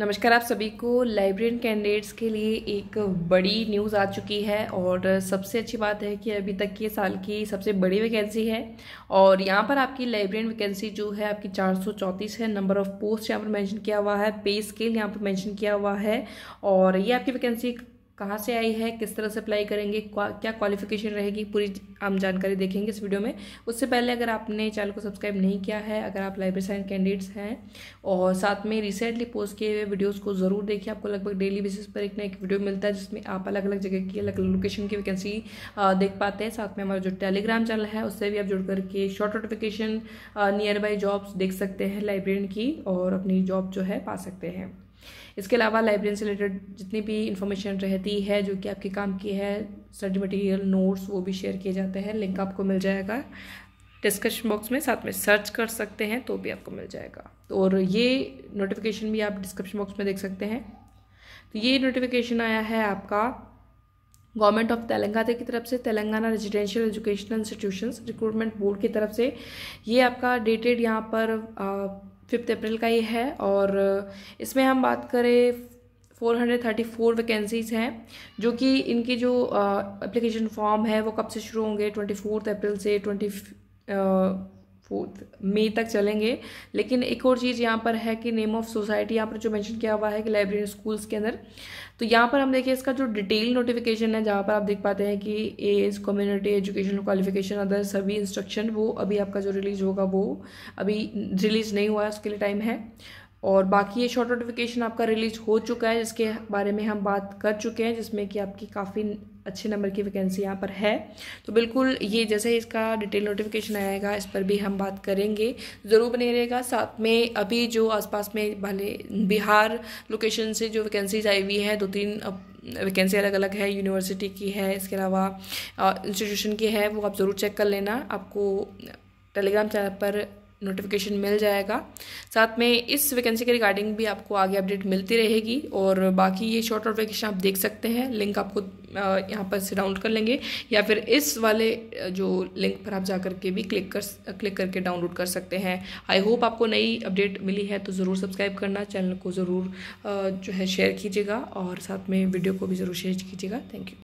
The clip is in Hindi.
नमस्कार आप सभी को लाइब्रेरियन कैंडिडेट्स के लिए एक बड़ी न्यूज़ आ चुकी है और सबसे अच्छी बात है कि अभी तक के साल की सबसे बड़ी वैकेंसी है और यहाँ पर आपकी लाइब्रेरियन वैकेंसी जो है आपकी चार है नंबर ऑफ़ पोस्ट यहाँ पर मेंशन किया हुआ है पे स्केल यहाँ पर मेंशन किया हुआ है और ये आपकी वैकेंसी कहाँ से आई है किस तरह से अप्लाई करेंगे क्या क्वालिफिकेशन रहेगी पूरी हम जानकारी देखेंगे इस वीडियो में उससे पहले अगर आपने चैनल को सब्सक्राइब नहीं किया है अगर आप लाइब्रेरी साइंस कैंडिडेट्स हैं और साथ में रिसेंटली पोस्ट किए हुए वीडियोस को ज़रूर देखिए आपको लगभग डेली बेसिस पर एक ना एक वीडियो मिलता है जिसमें आप अलग अलग जगह की अलग अलग लोकेशन की वैकेंसी देख पाते हैं साथ में हमारा जो टेलीग्राम चैनल है उससे भी आप जुड़ करके short notification nearby jobs देख सकते हैं लाइब्रेरियन की और अपनी जॉब जो है पा सकते हैं इसके अलावा लाइब्रेरी से रिलेटेड जितनी भी इंफॉर्मेशन रहती है जो कि आपके काम की है स्टडी मटेरियल नोट्स वो भी शेयर किए जाते हैं लिंक आपको मिल जाएगा डिस्क्रिप्शन बॉक्स में साथ में सर्च कर सकते हैं तो भी आपको मिल जाएगा और ये नोटिफिकेशन भी आप डिस्क्रिप्शन बॉक्स में देख सकते हैं तो ये नोटिफिकेशन आया है आपका गवर्नमेंट ऑफ तेलंगाना की तरफ से Telangana residential educational institutions recruitment board की तरफ से ये आपका डेटेड यहाँ पर आ, फिफ्थ अप्रैल का ये है और इसमें हम बात करें 434 वैकेंसीज़ हैं जो कि इनकी जो एप्लीकेशन फॉर्म है वो कब से शुरू होंगे ट्वेंटी फोर्थ अप्रैल से ट्वेंटी फोर्थ मई तक चलेंगे लेकिन एक और चीज़ यहाँ पर है कि नेम ऑफ सोसाइटी यहाँ पर जो मेंशन किया हुआ है कि लाइब्रेरी स्कूल्स के अंदर तो यहाँ पर हम देखिए इसका जो डिटेल नोटिफिकेशन है जहाँ पर आप देख पाते हैं कि age community education qualification other सभी इंस्ट्रक्शन वो अभी आपका जो रिलीज होगा वो अभी रिलीज नहीं हुआ है उसके लिए टाइम है और बाकी ये शॉर्ट नोटिफिकेशन आपका रिलीज हो चुका है जिसके बारे में हम बात कर चुके हैं जिसमें कि आपकी काफ़ी अच्छे नंबर की वैकेंसी यहाँ पर है तो बिल्कुल ये जैसे ही इसका डिटेल नोटिफिकेशन आएगा इस पर भी हम बात करेंगे ज़रूर बने रहेगा साथ में अभी जो आसपास में भले बिहार लोकेशन से जो वैकेंसीज आई हुई हैं दो तीन वैकेंसी अलग अलग है यूनिवर्सिटी की है इसके अलावा इंस्टीट्यूशन की है वो आप ज़रूर चेक कर लेना आपको टेलीग्राम चैनल पर नोटिफिकेशन मिल जाएगा साथ में इस वैकेंसी के रिगार्डिंग भी आपको आगे अपडेट मिलती रहेगी और बाकी ये शॉर्ट नोटिफिकेशन आप देख सकते हैं लिंक आपको यहाँ पर से डाउनलोड कर लेंगे या फिर इस वाले जो लिंक पर आप जा करके भी क्लिक कर क्लिक करके डाउनलोड कर सकते हैं आई होप आपको नई अपडेट मिली है तो ज़रूर सब्सक्राइब करना चैनल को ज़रूर जो है शेयर कीजिएगा और साथ में वीडियो को भी ज़रूर शेयर कीजिएगा थैंक यू